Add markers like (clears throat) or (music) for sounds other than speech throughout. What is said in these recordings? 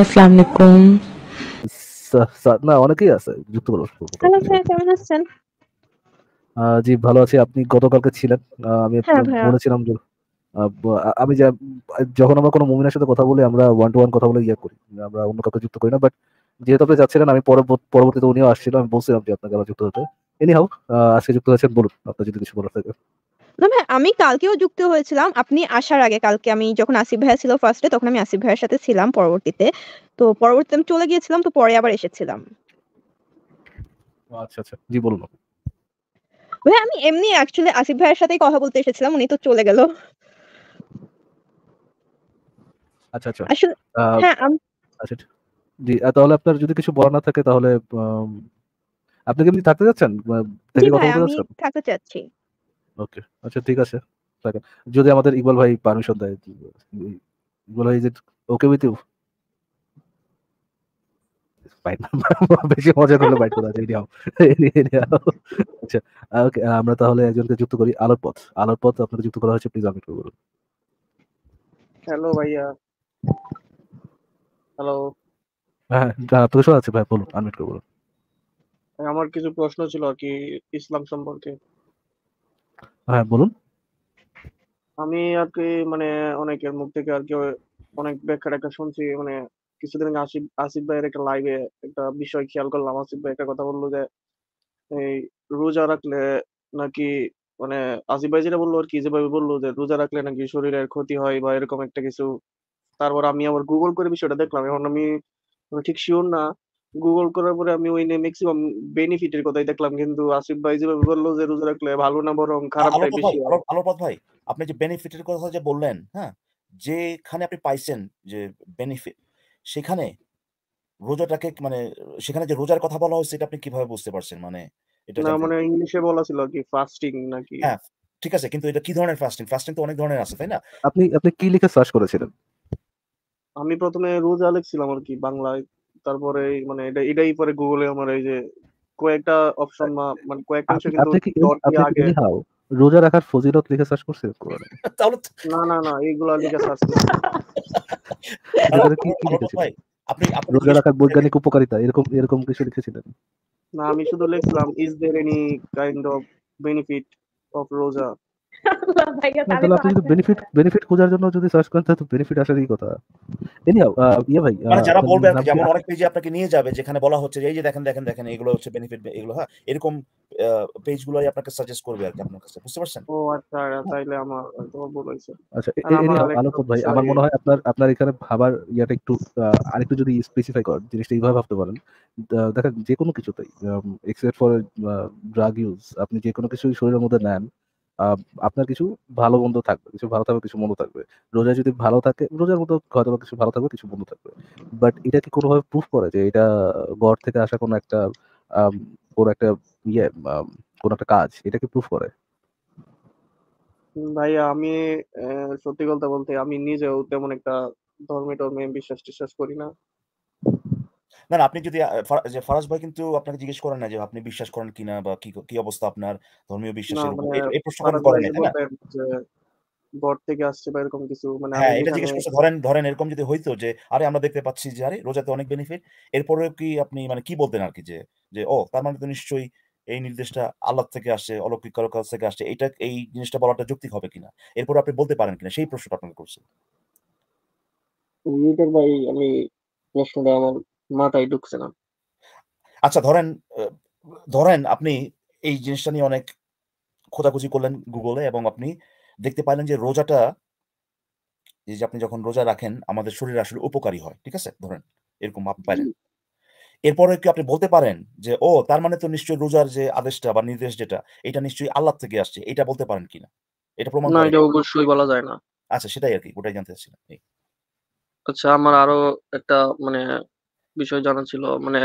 আসসালামু আলাইকুম না অনেকেই আছে যুক্ত করো হ্যালো কেমন আছেন জি ভালো আছি আপনি গতকালকে ছিলেন আমি হ্যাঁ বলেছিলাম যে আমি যখন আমরা কোনো মুমিনের সাথে কথা বলি আমরা ওয়ান টু ওয়ান কথা বলে ইয়ে করি আমরা অন্য কাউকে যুক্ত করি না বাট যেহেতু আপনি যাচ্ছিলেন আমি পরবর্তীতে উনিও আসছিল আমি বলছিলাম যে আপনাকে আবার যুক্ত হতে এনি হাউ আজকে যুক্ত হয়েছেন বলুন আপনার যদি কিছু বলার থাকে না ভাই আমি কালকেও যুক্ত হয়েছিলাম আপনি আসার আগে কালকে আমি যখন আসিফ ভাইয়া ছিল ফার্স্টে তখন আমি আসিফ ভাইয়ের সাথে ছিলাম পরবর্তীতে তো পরবর্তীতে আমি চলে গিয়েছিলাম তো পরে আবার এসেছিলাম আচ্ছা আচ্ছা জি বলুন ভাই আমি এমনি অ্যাকচুয়ালি আসিফ ভাইয়ের সাথেই কথা বলতে এসেছিলাম উনি তো চলে গেল আচ্ছা আচ্ছা আসলে হ্যাঁ আচ্ছা, আচ্ছা জি তাহলে আপনার যদি কিছু বলার না থাকে তাহলে আপনি কি থাকতে যাচ্ছেন থাকতে চাচ্ছি ওকে আচ্ছা ঠিক আছে যদি আমাদের ইকবাল ভাই পারমিশন দেয় ইকবাল ভাই ওকে উইথ ইউ মজা আচ্ছা, আমরা তাহলে একজনকে যুক্ত করি আলোর পথ আলোর পথ আপনাকে যুক্ত করা হয়েছে প্লিজ আমি একটু বলুন হ্যালো ভাইয়া হ্যালো হ্যাঁ আপনাকে শোনা আছে ভাই বলুন আনমিট করে বলুন আমার কিছু প্রশ্ন ছিল আর কি ইসলাম সম্পর্কে হ্যাঁ বলুন আমি আর কি মানে অনেকের মুখ থেকে আর কি অনেক ব্যাখ্যা রেখা শুনছি মানে কিছুদিন আগে আসিফ আসিফ ভাইয়ের একটা লাইভে একটা বিষয় খেয়াল করলাম আসিফ ভাই একটা কথা বললো যে এই রোজা রাখলে নাকি মানে আসিফ ভাই যেটা বললো আর কি যেভাবে বললো যে রোজা রাখলে নাকি শরীরের ক্ষতি হয় বা এরকম একটা কিছু তারপর আমি আবার গুগল করে বিষয়টা দেখলাম এখন আমি মানে ঠিক শিওর না গুগল করার পরে আমি ওই নিয়ে ম্যাক্সিমাম বেনিফিটের কথাই দেখলাম কিন্তু আসিফ ভাই যেভাবে বললো যে রোজা রাখলে ভালো না বরং খারাপটাই বেশি পথ ভাই আপনি যে বেনিফিটের কথা যে বললেন হ্যাঁ যেখানে আপনি পাইছেন যে বেনিফিট সেখানে রোজাটাকে মানে সেখানে যে রোজার কথা বলা হয়েছে এটা আপনি কিভাবে বুঝতে পারছেন মানে এটা না মানে ইংলিশে বলা ছিল কি ফাস্টিং নাকি হ্যাঁ ঠিক আছে কিন্তু এটা কি ধরনের ফাস্টিং ফাস্টিং তো অনেক ধরনের আছে তাই না আপনি আপনি কি লিখে সার্চ করেছিলেন আমি প্রথমে রোজা লিখছিলাম আর কি বাংলায় তারপরে মানে এটা এটাই পরে গুগলে আমার এই যে কয়েকটা অপশন মানে কয়েকটা কিন্তু আগে রোজা রাখার ফজিলত লিখে সার্চ করছে (laughs) না না না এইগুলা লিখে সার্চ করছে (laughs) আপনি রোজা রাখার বৈজ্ঞানিক উপকারিতা এরকম এরকম কিছু লিখেছিলেন না আমি শুধু লিখলাম is there any kind of benefit of roza দেখেন আর আমার মনে হয় আপনার এখানে ভাবার একটু আরেকটু যদি স্পেসিফাই করেন জিনিসটা এইভাবে ভাবতে পারেন দেখেন যে কোনো কিছুতেই ফর ড্রাগ ইউজ আপনি যে কোনো কিছু শরীরের মধ্যে নেন আপনার কিছু ভালো বন্ধু থাকবে কিছু ভালো থাকবে কিছু বন্ধু থাকবে রোজা যদি ভালো থাকে রোজার মতো হয়তো কিছু ভালো থাকবে কিছু বন্ধু থাকবে বাট এটা কি কোনোভাবে প্রুফ করে যে এটা গড় থেকে আসা কোনো একটা কোনো একটা ইয়ে কোনো একটা কাজ এটা কি প্রুফ করে ভাইয়া আমি সত্যি কথা বলতে আমি নিজেও তেমন একটা ধর্মে টর্মে বিশ্বাস টিশ্বাস করি না না আপনি যদি যে ফরাজ ভাই কিন্তু আপনাকে জিজ্ঞেস করেন না যে আপনি বিশ্বাস করেন কিনা বা কি কি অবস্থা আপনার ধর্মীয় বিশ্বাসের মানে এই প্রশ্ন করেন না না বট থেকে আসছে বা এরকম কিছু মানে হ্যাঁ এটা জিজ্ঞেস করছে ধরেন ধরেন এরকম যদি হইতো যে আরে আমরা দেখতে পাচ্ছি যে আরে রোজাতে অনেক বেনিফিট এরপরেও কি আপনি মানে কি বলতেন আর কি যে যে ও তার মানে তো নিশ্চয়ই এই নির্দেশটা আল্লাহ থেকে আসছে অলৌকিক কারো কাছ থেকে আসছে এটা এই জিনিসটা বলাটা যুক্তি হবে কিনা এরপর আপনি বলতে পারেন কিনা সেই প্রশ্নটা আপনাকে করছি ভাই আমি প্রশ্নটা আমার মাথায় ঢুকছে না আচ্ছা ধরেন ধরেন আপনি এই জিনিসটা নিয়ে অনেক খোঁজাখুঁজি করলেন গুগলে এবং আপনি দেখতে পাইলেন যে রোজাটা যে আপনি যখন রোজা রাখেন আমাদের শরীর আসলে উপকারী হয় ঠিক আছে ধরেন এরকম আপনি পাইলেন এরপরে কি আপনি বলতে পারেন যে ও তার মানে তো নিশ্চয়ই রোজার যে আদেশটা বা নির্দেশ যেটা এটা নিশ্চয়ই আল্লাহ থেকে আসছে এটা বলতে পারেন কিনা এটা প্রমাণ না এটা অবশ্যই বলা যায় না আচ্ছা সেটাই আর কি ওটাই জানতে চাচ্ছিলাম আচ্ছা আমার আরো একটা মানে বিষয় জানা ছিল মানে,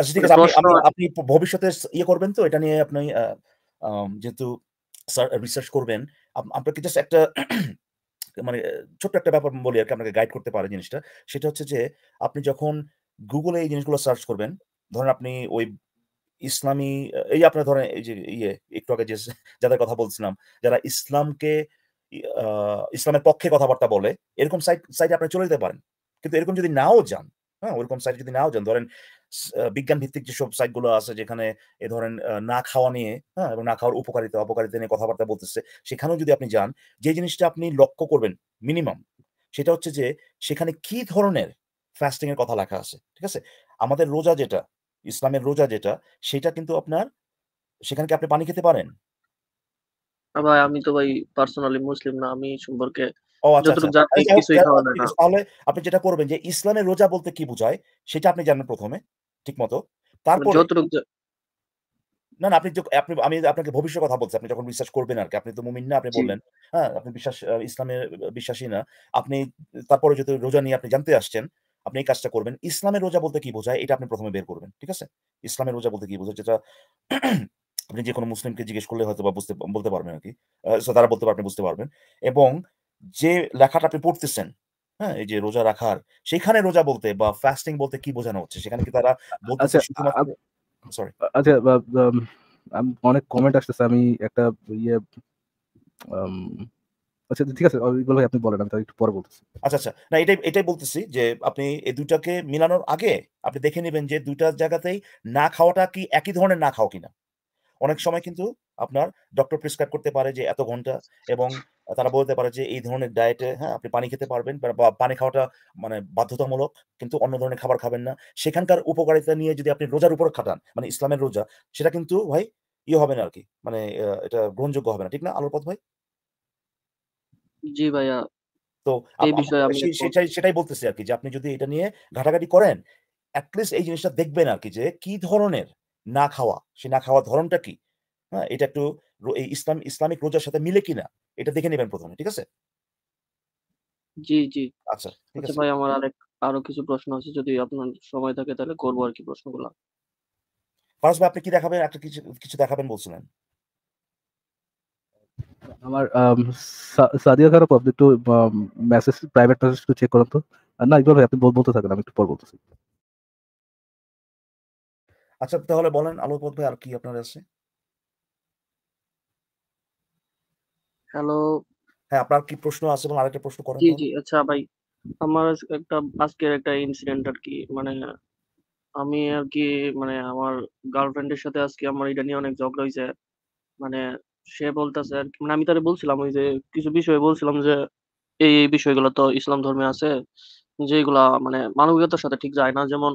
আচ্ছা, মানে আপনি ভবিষ্যতে ইয়ে করবেন তো এটা নিয়ে আপনি যেহেতু রিসার্চ করবেন আপনাকে জাস্ট একটা (clears throat) মানে ছোট্ট একটা ব্যাপার বলি আর কি আপনাকে গাইড করতে পারে জিনিসটা সেটা হচ্ছে যে আপনি যখন গুগলে এই জিনিসগুলো সার্চ করবেন ধরেন আপনি ওই ইসলামী এই আপনার ধরেন এই যে ইয়ে একটু আগে যে (laughs) যাদের কথা বলছিলাম যারা ইসলামকে ইসলামের পক্ষে কথাবার্তা বলে এরকম সাইট সাইটে আপনি চলে যেতে পারেন কিন্তু এরকম যদি নাও যান হ্যাঁ ওরকম সাইট যদি নাও যান ধরেন বিজ্ঞান ভিত্তিক যেসব সাইটগুলো আছে যেখানে এ ধরেন না খাওয়া নিয়ে হ্যাঁ এবং না খাওয়ার উপকারিতা অপকারিতা নিয়ে কথাবার্তা বলতেছে সেখানেও যদি আপনি যান যে জিনিসটা আপনি লক্ষ্য করবেন মিনিমাম সেটা হচ্ছে যে সেখানে কি ধরনের ফাস্টিং এর কথা লেখা আছে ঠিক আছে আমাদের রোজা যেটা ইসলামের রোজা যেটা সেটা কিন্তু আপনার সেখানে কি আপনি পানি খেতে পারেন ভাই আমি তো ভাই পার্সোনালি মুসলিম না আমি সম্পর্কে আচ্ছা, আচ্ছা। আচ্ছা, তাহলে আপনি যেটা করবেন যে রোজা বলতে কি সেটা আপনি জানেন প্রথমে ঠিক মতো মানে তারপর না না আপনি আপনি আমি আপনাকে ভবিষ্যৎ কথা বলছি আপনি যখন বিশ্বাস করবেন আর কি আপনি তো মুমিন না আপনি বললেন হ্যাঁ আপনি বিশ্বাস ইসলামের বিশ্বাসী না আপনি তারপরে যদি রোজা নিয়ে আপনি জানতে আসছেন আপনি এই কাজটা করবেন ইসলামের রোজা বলতে কি বোঝায় এটা আপনি প্রথমে বের করবেন ঠিক আছে ইসলামের রোজা বলতে কি বোঝায় যেটা আপনি যে কোনো মুসলিমকে জিজ্ঞেস করলে হয়তো বা বুঝতে বলতে পারবেন আর কি তারা বলতে আপনি বুঝতে পারবেন এবং যে লেখাটা আপনি পড়তেছেন হ্যাঁ এই যে রোজা রাখার সেখানে রোজা বলতে বা ফাস্টিং বলতে কি বোঝানো হচ্ছে সেখানে কি তারা বলতেছে সরি আচ্ছা, আচ্ছা অনেক কমেন্ট আসতেছে আমি একটা ইয়ে আচ্ছা ঠিক আছে ওইগুলো আপনি বলেন আমি একটু পরে বলতেছি আচ্ছা আচ্ছা না এটাই এটাই বলতেছি যে আপনি এই দুটাকে মিলানোর আগে আপনি দেখে নেবেন যে দুইটা জায়গাতেই না খাওয়াটা কি একই ধরনের না খাও কিনা অনেক সময় কিন্তু আপনার ডক্টর প্রেসক্রাইব করতে পারে যে এত ঘন্টা এবং তারা বলতে পারে যে এই ধরনের ডায়েটে হ্যাঁ আপনি পানি খেতে পারবেন বা পানি খাওয়াটা মানে বাধ্যতামূলক কিন্তু অন্য ধরনের খাবার খাবেন না সেখানকার উপকারিতা নিয়ে যদি আপনি রোজার উপর খাটান মানে ইসলামের রোজা সেটা কিন্তু ভাই ইয়ে হবে না আর কি মানে এটা গ্রহণযোগ্য হবে না ঠিক না আলোর ভাই জি ভাইয়া তো সেটাই সেটাই বলতেছি আর কি যে আপনি যদি এটা নিয়ে ঘাটাঘাটি করেন অ্যাটলিস্ট এই জিনিসটা দেখবেন আর কি যে কি ধরনের না খাওয়া সে না খাওয়ার ধরনটা কি হ্যাঁ এটা একটু এই ইসলাম ইসলামিক রোজার সাথে মিলে কিনা এটা দেখে নেবেন প্রথমে ঠিক আছে জি জি আচ্ছা ঠিক আচ্ছা আছে ভাই আমার আরেক আরো কিছু প্রশ্ন আছে যদি আপনার সময় থাকে তাহলে করবো আর কি প্রশ্নগুলো ফারাজ ভাই আপনি কি দেখাবেন একটা কিছু কিছু দেখাবেন বলছিলেন আমার সাদিয়া খারাপ আপনি একটু মেসেজ প্রাইভেট মেসেজ একটু চেক করুন তো না ইকবাল ভাই আপনি বলতে থাকেন আমি একটু পর বলতেছি আচ্ছা তাহলে বলেন আলোকপথ ভাই আর কি আপনার আছে হ্যালো হ্যাঁ আপনার কি প্রশ্ন আছে এবং আরেকটা প্রশ্ন করেন জি জি আচ্ছা ভাই আমার একটা আজকের একটা ইনসিডেন্ট আর কি মানে আমি আর কি মানে আমার গার্লফ্রেন্ডের সাথে আজকে আমার এটা নিয়ে অনেক ঝগড়া হয়েছে মানে সে বলতেছে আর কি মানে আমি তারে বলছিলাম ওই যে কিছু বিষয়ে বলছিলাম যে এই এই বিষয়গুলো তো ইসলাম ধর্মে আছে যেগুলা মানে মানবিকতার সাথে ঠিক যায় না যেমন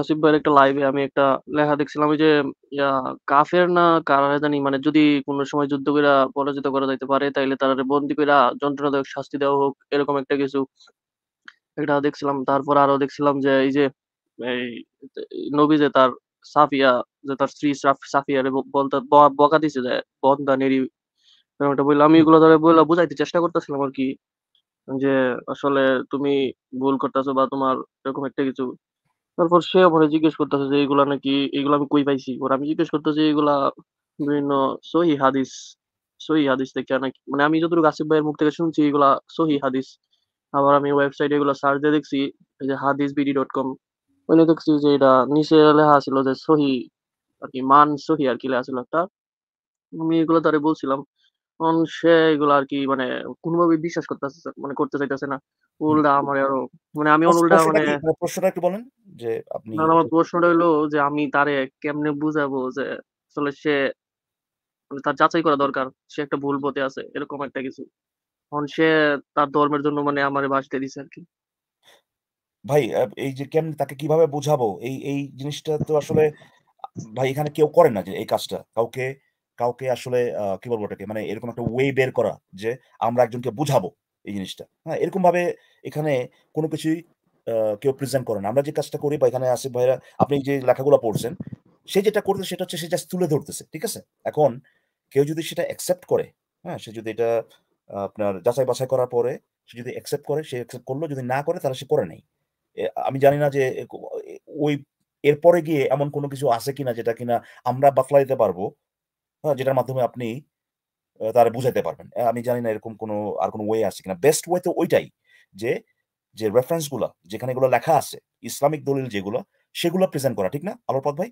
আসিফ ভাইয়ের একটা লাইভে আমি একটা লেখা দেখছিলাম ওই যে ইয়া কাফের না কারা জানি মানে যদি কোনো সময় যুদ্ধ করে পরাজিত করা যাইতে পারে তাইলে তারা বন্দি করে যন্ত্রণাদায়ক শাস্তি দেওয়া হোক এরকম একটা কিছু এটা দেখছিলাম তারপর আরো দেখছিলাম যে এই যে এই নবী যে তার সাফিয়া যে তার স্ত্রী সাফিয়া বলতে বকা দিছে যে বন্দা নেরি একটা বললাম আমি এগুলো ধরে বললাম বুঝাইতে চেষ্টা করতেছিলাম আর কি যে আসলে তুমি ভুল করতেছো বা তোমার এরকম একটা কিছু তারপর সে আমারে জিজ্ঞেস করতেছে যে এইগুলা নাকি এইগুলো আমি কই পাইছি? ওর আমি জিজ্ঞেস করতেছি এইগুলা বিভিন্ন সহি হাদিস সহি হাদিস থেকে নাকি মানে আমি যতটুকু আসিফ ভাইয়ের মুখ থেকে শুনছি এইগুলা সহি হাদিস। আবার আমি ওয়েবসাইটে এগুলো সার্চ দিয়ে দেখছি যে হাদিস বিডি ডট কম ওইখানে দেখছি যে এটা নিচে লেখা ছিল যে সহি আর কি মান সহি আর কি লেখা ছিল একটা। আমি এগুলো তারে বলছিলাম। তখন সে আর কি মানে কোনোভাবেই বিশ্বাস করতেছে মানে করতে চাইতেছে না। উল্টা মানে আমার আরো মানে আমি উল্টা মানে, মানে প্রশ্নটা একটু বলেন যে আপনি না আমার প্রশ্নটা হলো যে আমি তারে কেমনে বুঝাবো যে আসলে সে মানে তার যাচাই করা দরকার সে একটা ভুল পথে আছে এরকম একটা কিছু এখন সে তার ধর্মের জন্য মানে আমার বাঁচতে দিছে আর কি ভাই এই যে কেমন তাকে কিভাবে বুঝাবো এই এই জিনিসটা তো আসলে ভাই এখানে কেউ করে না যে এই কাজটা কাউকে কাউকে আসলে কি বলবো মানে এরকম একটা ওয়ে বের করা যে আমরা একজনকে বুঝাবো এই জিনিসটা হ্যাঁ এরকম ভাবে এখানে কোনো কিছুই কেউ প্রেজেন্ট করে না আমরা যে কাজটা করি বা এখানে আসিফ ভাইরা আপনি যে লেখাগুলো পড়ছেন সে যেটা করছে সেটা হচ্ছে সে জাস্ট তুলে ধরতেছে ঠিক আছে এখন কেউ যদি সেটা অ্যাকসেপ্ট করে হ্যাঁ সে যদি এটা আপনার যাচাই বাছাই করার পরে সে যদি অ্যাকসেপ্ট করে সে অ্যাকসেপ্ট করলো যদি না করে তাহলে সে করে নেই আমি জানি না যে ওই এরপরে গিয়ে এমন কোনো কিছু আছে কিনা যেটা কিনা আমরা বাতলা দিতে পারবো হ্যাঁ যেটার মাধ্যমে আপনি তারা বুঝাতে পারবেন আমি জানি না এরকম কোনো আর কোনো ওয়ে আছে কিনা বেস্ট ওয়ে তো ওইটাই যে যে রেফারেন্সগুলো যেখানে এগুলো লেখা আছে ইসলামিক দলিল যেগুলো সেগুলো প্রেজেন্ট করা ঠিক না আলোর পথ ভাই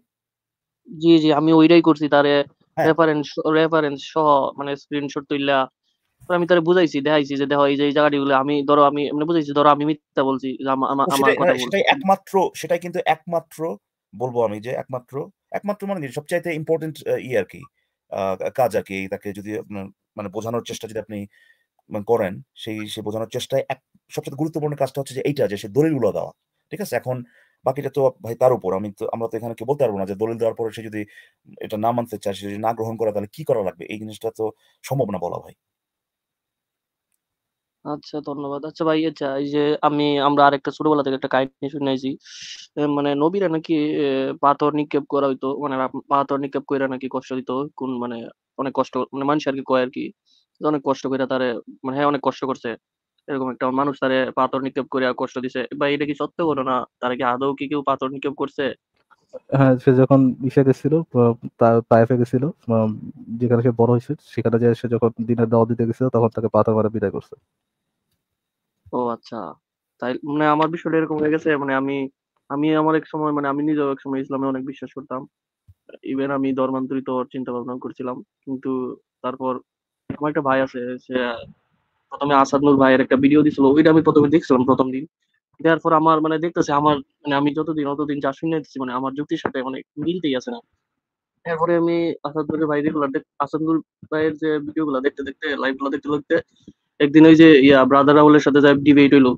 জি জি আমি ওইটাই করছি তারে রেফারেন্স হ্যাঁ। রেফারেন্স সহ মানে স্ক্রিনশট তুইলা আমি তারে বুঝাইছি দেখাইছি যে দেখো এই যে জায়গাটি গুলো আমি ধরো আমি মানে বুঝাইছি ধরো আমি মিথ্যা বলছি আমার কথা সেটাই একমাত্র সেটাই কিন্তু একমাত্র বলবো আমি যে একমাত্র একমাত্র মানে সবচাইতে ইম্পর্টেন্ট ই আর কি কাজ আর কি তাকে যদি আপনার মানে বোঝানোর চেষ্টা যদি আপনি মানে করেন সেই সে বোঝানোর চেষ্টায় এক সবচেয়ে গুরুত্বপূর্ণ কাজটা হচ্ছে যে এইটা যে সে দলিলগুলো দেওয়া ঠিক আছে এখন বাকিটা তো ভাই তার উপর আমি তো আমরা তো এখানে কি বলতে পারবো না যে দলিল দেওয়ার পরে সে যদি এটা না মানতে চায় সে যদি না গ্রহণ করে তাহলে কি করা লাগবে এই জিনিসটা তো সম্ভব না বলা ভাই আচ্ছা ধন্যবাদ। আচ্ছা ভাই আচ্ছা এই যে আমি আমরা আরেকটা ছোটবেলা থেকে একটা কাহিনী শুনেছি মানে নবীরা নাকি পাথর নিক্ষেপ করা হইতো। মানে পাথর নিক্ষেপ কইরা নাকি কষ্ট দিত। কোন মানে অনেক কষ্ট মানে মানুষ আরকি কয় আর কি অনেক কষ্ট কইরা তারে মানে হ্যাঁ অনেক কষ্ট করছে। এরকম একটা মানুষ তারে পাথর নিক্ষেপ করে কষ্ট দিছে। ভাই এটা কি সত্য না তারা কি আদৌ কি কেউ পাথর নিক্ষেপ করছে? হ্যাঁ, সে যখন ইসে গেছিল আ গেছিল। যেখানে সে বড় হয়েছে সেখানে যেয়ে সে যখন দিনের দাওয়া দিতে গেছিল তখন তাকে পাথর মারা বিদায় করছে। ও আচ্ছা তাই মানে আমার বিষয়টা এরকম হয়ে গেছে মানে আমি আমি আমার এক সময় মানে আমি নিজেও এক সময় ইসলামে অনেক বিশ্বাস করতাম ইভেন আমি ধর্মান্তরিত চিন্তা ভাবনা করছিলাম কিন্তু তারপর আমার একটা ভাই আছে সে প্রথমে আসাদনুর ভাইয়ের একটা ভিডিও দিছিল ওইটা আমি প্রথমে দেখছিলাম প্রথম দিন দেওয়ার পর আমার মানে দেখতেছে আমার মানে আমি যতদিন অতদিন যা শুনেছি মানে আমার যুক্তির সাথে মানে মিলতেই আছে না এরপরে আমি আসাদুরের ভাই রেগুলার আসাদুর ভাইয়ের যে ভিডিও গুলা দেখতে দেখতে লাইভ গুলা দেখতে দেখতে একদিন ওই যে ইয়া ব্রাদার রাহুলের সাথে যাই ডিবেট হইলো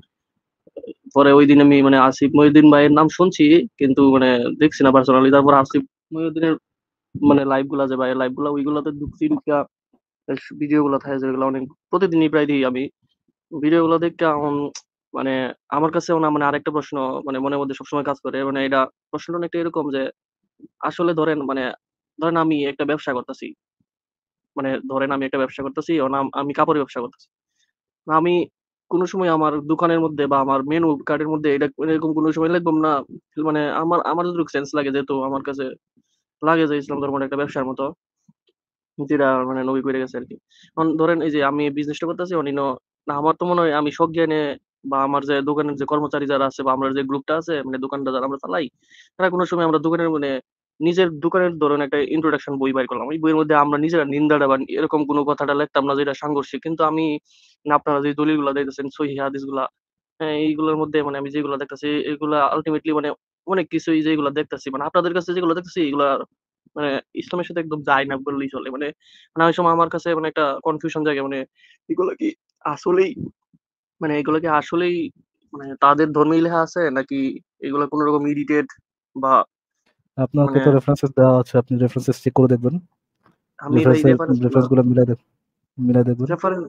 পরে ওই দিন আমি মানে আসিফ মহিউদ্দিন ভাইয়ের নাম শুনছি কিন্তু মানে দেখছি না পার্সোনালি তারপর আসিফ মহিউদ্দিনের মানে লাইভ গুলা যে ভাইয়ের লাইভ গুলা ওইগুলাতে ঢুকছি ঢুকা ভিডিও গুলা থাকে যেগুলো অনেক প্রতিদিনই প্রায় দিই আমি ভিডিও গুলা দেখে মানে আমার কাছে মানে আরেকটা প্রশ্ন মানে মনের মধ্যে সবসময় কাজ করে মানে এটা প্রশ্নটা অনেকটা এরকম যে আসলে ধরেন মানে ধরেন আমি একটা ব্যবসা করতেছি মানে ধরেন আমি একটা ব্যবসা করতেছি আমি কাপড়ের ব্যবসা করতেছি আমি কোনো সময় আমার দোকানের মধ্যে বা আমার মেনু কার্ডের মধ্যে এটা এরকম কোনো সময় লিখব না। মানে আমার আমার যদি সেন্স লাগে যেহেতু আমার কাছে লাগে যে ইসলাম ধর্মের একটা ব্যবসার মতো। যেটা মানে নবী করে গেছে আরকি। কি ধরেন এই যে আমি বিজনেসটা করতেছি অনিনো না আমার তো মনে হয় আমি জ্ঞানে বা আমার যে দোকানের যে কর্মচারী যারা আছে বা আমরা যে গ্রুপটা আছে মানে দোকানটা যারা আমরা চালাই, তারা কোনো সময় আমরা দোকানের মানে নিজের দোকানের ধরুন একটা ইন্ট্রোডাকশন বই বাইর করলাম এই বইয়ের মধ্যে আমরা নিজেরা নিন্দাটা বা এরকম কোনো কথাটা লিখতাম না যেটা সাংঘর্ষিক কিন্তু আমি আপনারা যে দলিলগুলো দিতেছেন সহি হাদিস গুলা হ্যাঁ, এইগুলোর মধ্যে মানে আমি যেগুলো দেখতেছি এগুলা আলটিমেটলি মানে অনেক কিছুই যেগুলো দেখতেছি মানে আপনাদের কাছে যেগুলো দেখতেছি এগুলা মানে ইসলামের সাথে একদম যায় না বললেই চলে মানে মানে ওই সময় আমার কাছে মানে একটা কনফিউশন জায়গা মানে এগুলো কি আসলেই মানে এগুলো কি আসলেই মানে তাদের ধর্মেই লেখা আছে নাকি এগুলো কোনো রকম ইডিটেড বা আপনার কত মানে রেফারেন্সেস দেওয়া আছে আপনি রেফারেন্সেস চেক করে দেখবেন আমি রেফারেন্স গুলো মিলাই দেব মিলাই দেব রেফারেন্স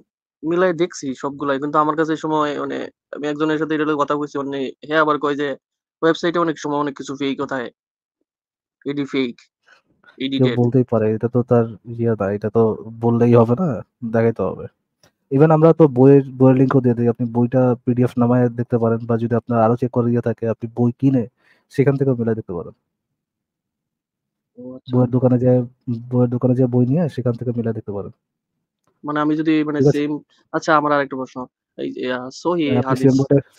মিলাই দেখছি সবগুলাই কিন্তু আমার কাছে সময় মানে আমি একজনের সাথে এটা কথা কইছি মানে হ্যাঁ আবার কয় যে ওয়েবসাইটে অনেক সময় অনেক কিছু ফেক কথায় এডি ফেক কেউ বলতেই পারে এটা তো তার ইয়া দা এটা তো বললেই হবে না দেখাইতে হবে ইভেন আমরা তো বইয়ের বইয়ের লিঙ্কও দিয়ে দিই আপনি বইটা পিডিএফ নামায় দেখতে পারেন বা যদি আপনার আরো চেক করে ইয়ে থাকে আপনি বই কিনে সেখান থেকেও মিলাই দেখতে পারেন আচ্ছা। বইয়ের দোকানে যে বইয়ের দোকানে যে বই নিয়ে সেখান থেকে মিলা দেখতে পারেন মানে আমি যদি মানে সেম আচ্ছা আমার আরেকটা প্রশ্ন এই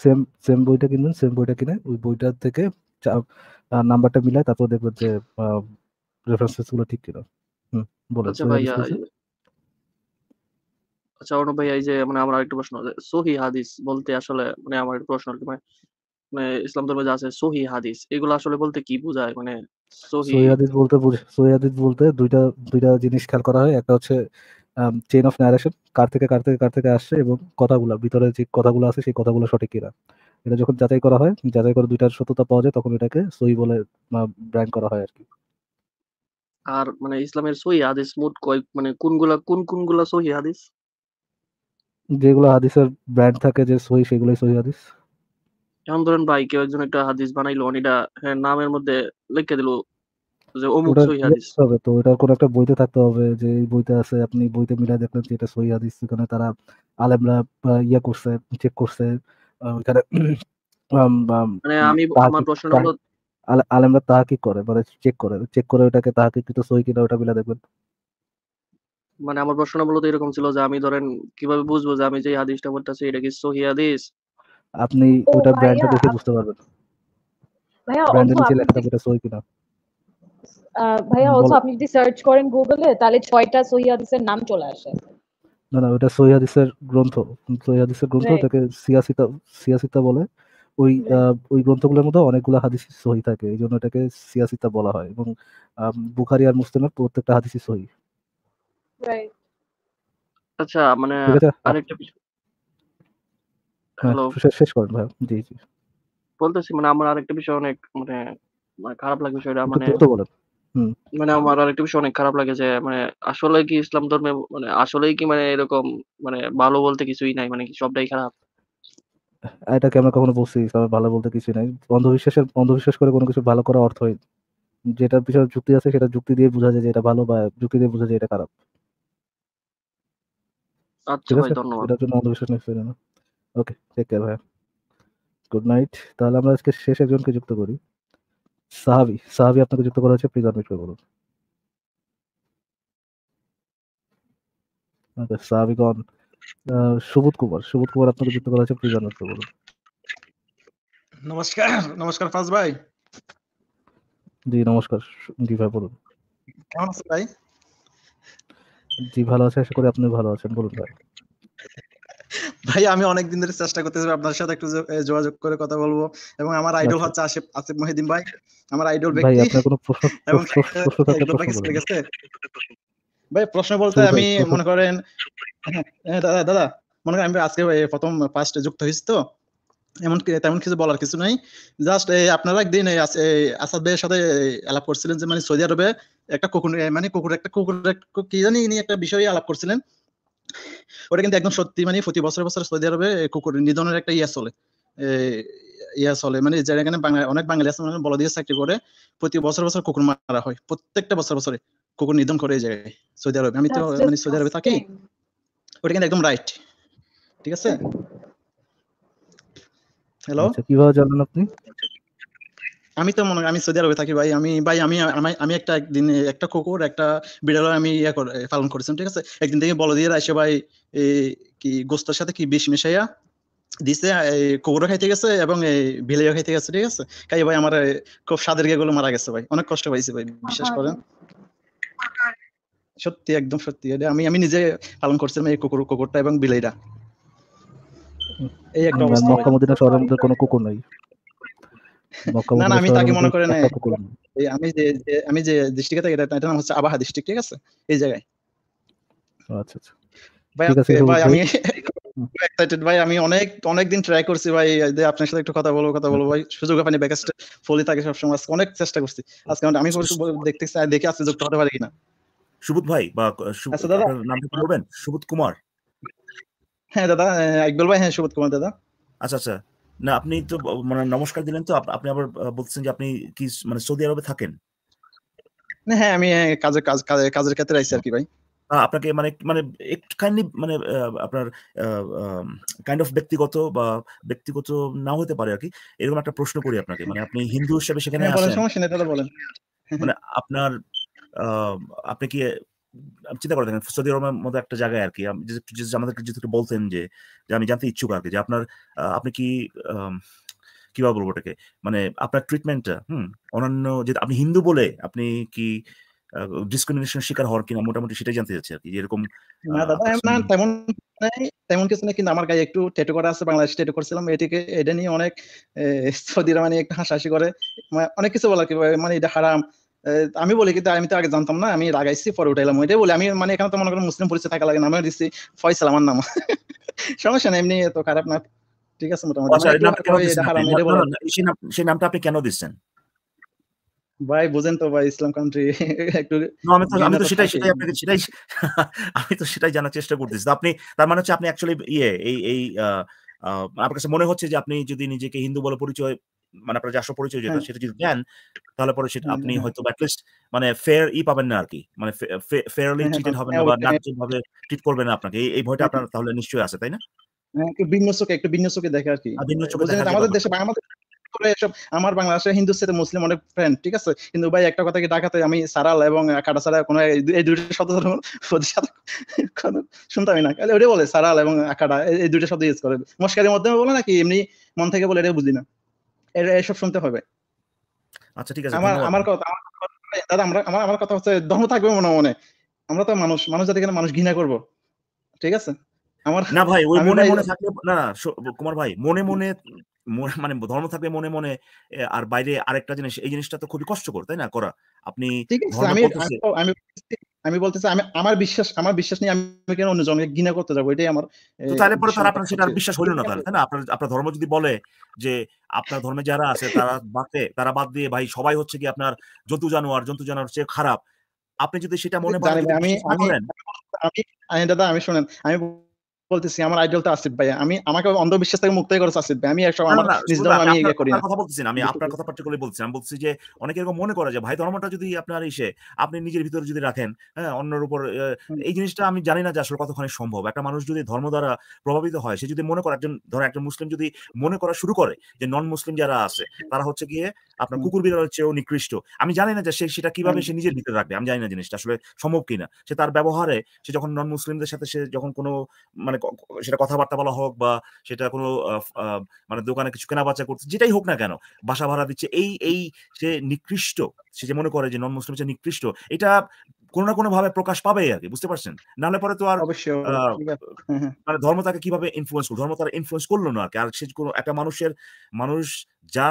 সেম সেম হ্যাঁ, বইটা সেম বইটা কিনে ওই থেকে নাম্বারটা মিলায় তারপর যে রেফারেন্সেস গুলো ঠিক কিনা হুম আচ্ছা ভাইয়া আচ্ছা এই যে মানে আমার আরেকটা প্রশ্ন হাদিস বলতে আসলে মানে আমার একটা প্রশ্ন মানে, মানে ইসলাম ধর্মে যা আছে সহি হাদিস এগুলো আসলে বলতে কি বোঝায় মানে বলতে বলতে দুইটা দুইটা জিনিস খেয়াল করা হয় একটা হচ্ছে চেইন অফ ন্যারেশন কার থেকে কার থেকে কার থেকে আসছে এবং কথাগুলো ভিতরে যে কথাগুলো আছে সেই কথাগুলো সঠিক কিনা এটা যখন যাচাই করা হয় যাচাই করে দুইটার সত্যতা পাওয়া যায় তখন এটাকে সহি বলে ব্র্যান্ড করা হয় আর কি আর মানে ইসলামের সহি হাদিস মোট কয় মানে কোনগুলা কোন কোনগুলা সহি হাদিস যেগুলো হাদিসের ব্র্যান্ড থাকে যে সহি সেগুলোই সহি হাদিস যেমন ধরেন ভাই কেউ একজন একটা হাদিস বানাইলো অনিটা হ্যাঁ নামের মধ্যে লিখে দিল যে অমুক সহি হাদিস হবে তো এটার কোন একটা বইতে থাকতে হবে যে এই বইতে আছে আপনি বইতে মিলা দেখলেন যে এটা সহি হাদিস এখানে তারা আলেমরা ইয়া করছে চেক করছে ওখানে মানে আমি আমার প্রশ্ন হলো আলেমরা কি করে মানে চেক করে চেক করে ওটাকে কি কিন্তু সহি কিনা ওটা মিলা দেখবেন মানে আমার প্রশ্ন মূলত এরকম ছিল যে আমি ধরেন কিভাবে বুঝবো যে আমি যে হাদিসটা পড়তেছি এটা কি সহি হাদিস আপনি ওটা ব্র্যান্ডটা দেখে বুঝতে পারবেন ভাইয়া ব্র্যান্ডের নিচে লেখা সই কিনা ভাইয়া অলসো আপনি যদি সার্চ করেন গুগলে তাহলে ছয়টা সহি হাদিসের নাম চলে আসে না না ওটা সহি হাদিসের গ্রন্থ সহি হাদিসের গ্রন্থ থেকে সিয়াসিতা সিয়াসিতা বলে ওই ওই গ্রন্থগুলোর মধ্যে অনেকগুলো হাদিস সহি থাকে এই জন্য এটাকে সিয়াসিতা বলা হয় এবং বুখারী আর মুসলিমের প্রত্যেকটা হাদিসই সহি আচ্ছা মানে আরেকটা বিষয় শেষ করুন জি জি বলতেছি মানে আমার আরেকটা বিষয় অনেক মানে, মানে খারাপ লাগে বিষয়টা মানে মানে আমার আরেকটা বিষয় অনেক খারাপ লাগে যে মানে আসলে কি ইসলাম ধর্মে মানে কি মানে এরকম মানে ভালো বলতে কিছুই নাই মানে সবটাই খারাপ এটাকে আমরা কখনো বলছি ভালো বলতে কিছু নাই অন্ধবিশ্বাসের অন্ধবিশ্বাস করে কোনো কিছু ভালো করা অর্থ যেটার পিছনে যুক্তি আছে সেটা যুক্তি দিয়ে বোঝা যায় যে এটা ভালো বা যুক্তি দিয়ে বোঝা যায় এটা খারাপ আচ্ছা ভাই ধন্যবাদ এটার জন্য অন্ধবিশ্বাস ওকে টেক কেয়ার ভাইয়া গুড নাইট তাহলে আমরা আজকে শেষ একজনকে যুক্ত করি সাহাবি সাহাবি আপনাকে যুক্ত করা হচ্ছে প্লিজ আনমিট করে বলুন ওকে আচ্ছা, সাহাবিগণ সুবোধ কুমার সুবোধ কুমার আপনাকে যুক্ত করা হচ্ছে প্লিজ আনমিট করে বলুন নমস্কার নমস্কার ফাজ ভাই জি নমস্কার জি ভাই বলুন কেমন আছেন ভাই জি ভালো আছে আশা করি আপনি ভালো আছেন বলুন ভাই ভাই আমি অনেক দিন ধরে চেষ্টা করতেছি আপনার সাথে একটু যোগাযোগ করে কথা বলবো এবং আমার আইডল আচ্ছা। হচ্ছে আসিফ আসিফ মহিদিন ভাই আমার আইডল ব্যক্তি (laughs) এবং ভাই প্রশ্ন বলতে আমি মনে করেন (laughs) হ্যাঁ, দাদা দাদা মনে করেন আমি আজকে প্রথম ফার্স্ট যুক্ত হয়েছি তো এমন তেমন কিছু বলার কিছু নাই জাস্ট আপনারা একদিন আসাদ ভাইয়ের সাথে আলাপ করছিলেন যে মানে সৌদি আরবে একটা কুকুর মানে কুকুর একটা কুকুর কি জানি একটা বিষয়ে আলাপ করছিলেন ওটা কিন্তু একদম সত্যি মানে প্রতি বছর বছর সৌদি আরবে কুকুর নিধনের একটা ইয়া চলে ইয়া চলে মানে যারা এখানে বাংলা অনেক বাঙালি আছে মানে বলা দিয়ে চাকরি করে প্রতি বছর বছর কুকুর মারা হয় প্রত্যেকটা বছর বছরে কুকুর নিধন করে যায় সৌদি আরবে আমি তো মানে সৌদি আরবে থাকি ওটা কিন্তু একদম রাইট ঠিক আছে হ্যালো আচ্ছা, কিভাবে জানেন আপনি আমি তো মনে আমি সৌদি আরবে থাকি ভাই আমি ভাই আমি আমি একটা একদিন একটা কুকুর একটা বিড়াল আমি ইয়া পালন করেছিলাম ঠিক আছে একদিন থেকে বলো দিয়ে আসে ভাই কি গোস্তার সাথে কি বিষ মেশাইয়া দিছে এই কুকুরও খাইতে গেছে এবং এই ভিলেও খাইতে গেছে ঠিক আছে কাই ভাই আমার খুব স্বাদের গেগুলো মারা গেছে ভাই অনেক কষ্ট পাইছি ভাই বিশ্বাস করেন সত্যি একদম সত্যি এটা আমি আমি নিজে পালন করছিলাম এই কুকুর কুকুরটা এবং বিলাইটা এই একটা অবস্থা মক্কা মদিনা শহরের মধ্যে কোনো কুকুর নাই আমি তাকে মনে করে না আমি যে আমি যে ডিস্ট্রিক্টে থাকি এটা নাম হচ্ছে আবাহা ডিস্ট্রিক্ট ঠিক আছে এই জায়গায় আচ্ছা আচ্ছা ভাই আমি এক্সাইটেড ভাই আমি অনেক অনেক দিন ট্রাই করছি ভাই আপনার সাথে একটু কথা বলবো কথা বলবো ভাই সুযোগ আপনি ব্যাকস্ট ফলি থাকে সব সময় অনেক চেষ্টা করছি আজকে আমি দেখতে চাই দেখে আজকে যুক্ত হতে পারি কিনা সুবোধ ভাই বা আচ্ছা দাদা নামটা বলবেন সুবোধ কুমার হ্যাঁ দাদা একবল ভাই হ্যাঁ সুবোধ কুমার দাদা আচ্ছা আচ্ছা না আপনি তো মানে নমস্কার দিলেন তো আপনি আবার বলছেন যে আপনি কি মানে সৌদি আরবে থাকেন না হ্যাঁ আমি কাজের কাজ কাজের ক্ষেত্রে আইছি আর কি ভাই আপনাকে মানে মানে একটু কাইন্ডলি মানে আপনার কাইন্ড অফ ব্যক্তিগত বা ব্যক্তিগত না হতে পারে আর কি এরকম একটা প্রশ্ন করি আপনাকে মানে আপনি হিন্দু হিসেবে সেখানে আসেন হ্যাঁ, মানে আপনার আপনি কি চিন্তা করে দেখেন সৌদি আরবের মতো একটা জায়গায় আর কি আমাদেরকে যদি বলতেন যে আমি জানতে ইচ্ছুক আর কি যে আপনার আপনি কি কিভাবে বলবো ওটাকে মানে আপনার ট্রিটমেন্টটা হুম অন্যান্য যে আপনি হিন্দু বলে আপনি কি ডিসক্রিমিনেশন শিকার হওয়ার কিনা মোটামুটি সেটাই জানতে চাচ্ছি আর কি এরকম না দাদা না তেমন তেমন কিছু না কিন্তু আমার গায়ে একটু টেটু করা আছে বাংলাদেশ টেটু করছিলাম এটিকে এটা নিয়ে অনেক সৌদিরা মানে একটু হাসাহাসি করে মানে অনেক কিছু বলা কি মানে এটা হারাম আমি বলি কিন্তু আমি তো আগে জানতাম না আমি লাগাইছি পরে উঠাইলাম ওইটাই বলি আমি মানে এখানে তো মনে করেন মুসলিম পরিচয় থাকা লাগে নামে দিচ্ছি ফয়সাল আমার নাম সমস্যা না এমনি এত খারাপ না ঠিক আছে মোটামুটি আচ্ছা, মানে সেই নামটা আপনি কেন দিচ্ছেন ভাই বুঝেন তো ভাই ইসলাম কান্ট্রি একটু আমি তো আমি তো সেটাই সেটাই আপনাকে সেটাই আমি তো সেটাই জানার চেষ্টা করতেছি আপনি তার মানে হচ্ছে আপনি অ্যাকচুয়ালি ইয়ে এই এই আপনার কাছে মনে হচ্ছে যে আপনি যদি নিজেকে হিন্দু বলে পরিচয় মানে আপনার রাষ্ট্র পরিচয় যেটা হ্যাঁ। সেটা যদি দেন তাহলে পরে সেটা আপনি হয়তো অ্যাটলিস্ট মানে ফেয়ার ই পাবেন না আর কি মানে ফেয়ারলি হ্যাঁ, হ্যাঁ, মানে ট্রিটেড হবেন বা ন্যায্যভাবে ভাবে ট্রিট করবেন না আপনাকে এই ভয়টা আপনার তাহলে নিশ্চয়ই আছে তাই না একটু ভিন্ন চোখে একটু ভিন্ন চোখে দেখে আর কি ভিন্ন চোখে দেখে আমাদের দেশে আমাদের এসব আমার বাংলাদেশে হিন্দু সাথে মুসলিম অনেক ফ্রেন্ড ঠিক আছে কিন্তু ভাই একটা কথা কি ঢাকাতে আমি সারাল এবং কাটা সারা কোনো এই দুইটা শব্দ শুনতামই না ওটাই বলে সারাল এবং আকাটা এই দুইটা শব্দ ইউজ করে মস্কারের মধ্যে বলে নাকি এমনি মন থেকে বলে এটা বুঝি না এসব শুনতে হবে আচ্ছা ঠিক আছে আমার আমার কথা দাদা আমরা আমার আমার কথা হচ্ছে ধর্ম থাকবে মনে মনে আমরা তো মানুষ মানুষ জাতি মানুষ ঘৃণা করব ঠিক আছে না ভাই ওই মনে মনে থাকলে না কুমার ভাই মনে মনে মানে ধর্ম থাকলে মনে মনে আর বাইরে আরেকটা জিনিস এই জিনিসটা তো খুবই কষ্টকর তাই না করা আপনি আমি বলতেছি আমি আমার বিশ্বাস আমার বিশ্বাস নেই আমি কেন অন্য জনকে ঘৃণা করতে যাবো এটাই আমার তাহলে পরে আপনার সেটা বিশ্বাস না তাহলে তাই না আপনার আপনার ধর্ম যদি বলে যে আপনার ধর্মে যারা আছে তারা বাদে তারা বাদ দিয়ে ভাই সবাই হচ্ছে কি আপনার জন্তু জানোয়ার জন্তু জানোয়ার চেয়ে খারাপ আপনি যদি সেটা মনে করেন আমি আমি দাদা আমি শোনেন আমি বলতেছি আমার আইডল তো আসিফ ভাই আমি আমাকে অন্ধবিশ্বাস থেকে মুক্ত করে আসিফ ভাই আমি একসব আমার নিজ আমি ইয়ে করি না কথা বলতেছি আমি আপনার কথা পার্টিকুলারলি বলছি আমি বলছি যে অনেকে এরকম মনে করে যে ভাই ধর্মটা যদি আপনার এসে আপনি নিজের ভিতরে যদি রাখেন হ্যাঁ অন্যের উপর এই জিনিসটা আমি জানি না যে আসলে কতখানি সম্ভব একটা মানুষ যদি ধর্ম দ্বারা প্রভাবিত হয় সে যদি মনে করে একজন ধর একজন মুসলিম যদি মনে করা শুরু করে যে নন মুসলিম যারা আছে তারা হচ্ছে গিয়ে আপনার কুকুর বিড়ালের চেয়েও নিকৃষ্ট আমি জানি না যে সে সেটা কিভাবে সে নিজের ভিতরে রাখবে আমি জানি না জিনিসটা আসলে সম্ভব কিনা সে তার ব্যবহারে সে যখন নন মুসলিমদের সাথে সে যখন কোনো মানে সেটা কথাবার্তা বলা হোক বা সেটা কোনো মানে দোকানে কিছু কেনাবেচা করছে যেটাই হোক না কেন বাসা ভাড়া দিচ্ছে এই এই সে নিকৃষ্ট সে যে মনে করে যে নন মুসলিম নিকৃষ্ট এটা কোনো না কোনো ভাবে প্রকাশ পাবে আর কি বুঝতে পারছেন নাহলে পরে তো আর হ্যাঁ, হ্যাঁ। মানে ধর্ম তাকে কিভাবে ইনফ্লুয়েন্স করলো ধর্ম তার ইনফ্লুয়েন্স করলো না আর সে কোনো একটা মানুষের মানুষ যা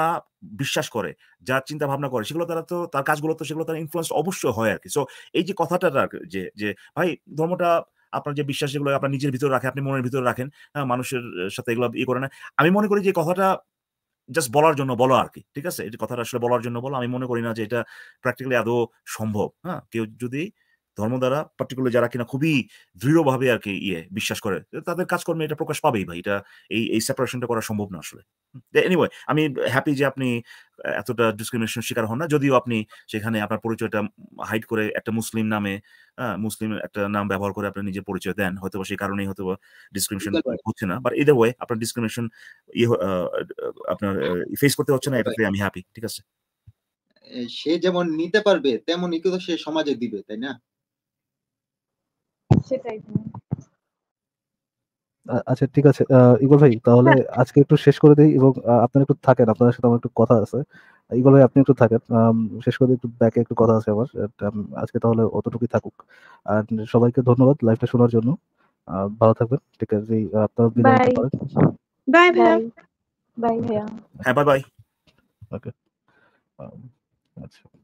বিশ্বাস করে যা চিন্তা ভাবনা করে সেগুলো তারা তো তার কাজগুলো তো সেগুলো তারা ইনফ্লুয়েন্স অবশ্যই হয় আর কি সো এই যে কথাটা যে যে ভাই ধর্মটা আপনার যে বিশ্বাস যেগুলো আপনার নিজের ভিতরে রাখেন আপনি মনের ভিতরে রাখেন হ্যাঁ মানুষের সাথে এগুলো ইয়ে করে না আমি মনে করি যে কথাটা জাস্ট বলার জন্য বলো আর কি ঠিক আছে এই কথাটা আসলে বলার জন্য বলো আমি মনে করি না যে এটা প্র্যাকটিক্যালি আদৌ সম্ভব হ্যাঁ কেউ যদি ধর্ম দ্বারা পার্টিকুলার যারা কিনা খুবই দৃঢ়ভাবে আর কি ইয়ে বিশ্বাস করে তাদের কাজকর্মে এটা প্রকাশ পাবেই ভাই এটা এই এই সেপারেশনটা করা সম্ভব না আসলে এনিওয়ে আমি হ্যাপি যে আপনি এতটা ডিসক্রিমিনেশন শিকার হন না যদিও আপনি সেখানে আপনার পরিচয়টা হাইড করে একটা মুসলিম নামে মুসলিম একটা নাম ব্যবহার করে আপনি নিজের পরিচয় দেন হয়তো সেই কারণেই হয়তো ডিসক্রিমিনেশন হচ্ছে না বাট ইদার ওয়ে আপনার ডিসক্রিমিনেশন ইয়ে আপনার ফেস করতে হচ্ছে না এটাতে আমি হ্যাপি ঠিক আছে সে যেমন নিতে পারবে তেমনই কিন্তু সে সমাজে দিবে তাই না আচ্ছা ঠিক আছে ইগল ভাই তাহলে হ্যাঁ। আজকে একটু শেষ করে দিই এবং আপনারা একটু থাকেন আপনার সাথে আমার একটু কথা আছে ইগল ভাই আপনি একটু থাকেন শেষ করে একটু ব্যাকে একটু কথা আছে আমার আজকে তাহলে অতটুকুই থাকুক আর সবাইকে ধন্যবাদ লাইভটা শোনার জন্য ভালো থাকবেন ঠিক আছে আপনারা বিদায় বাই ভাই বাই ভাই হ্যাঁ বাই বাই ওকে আচ্ছা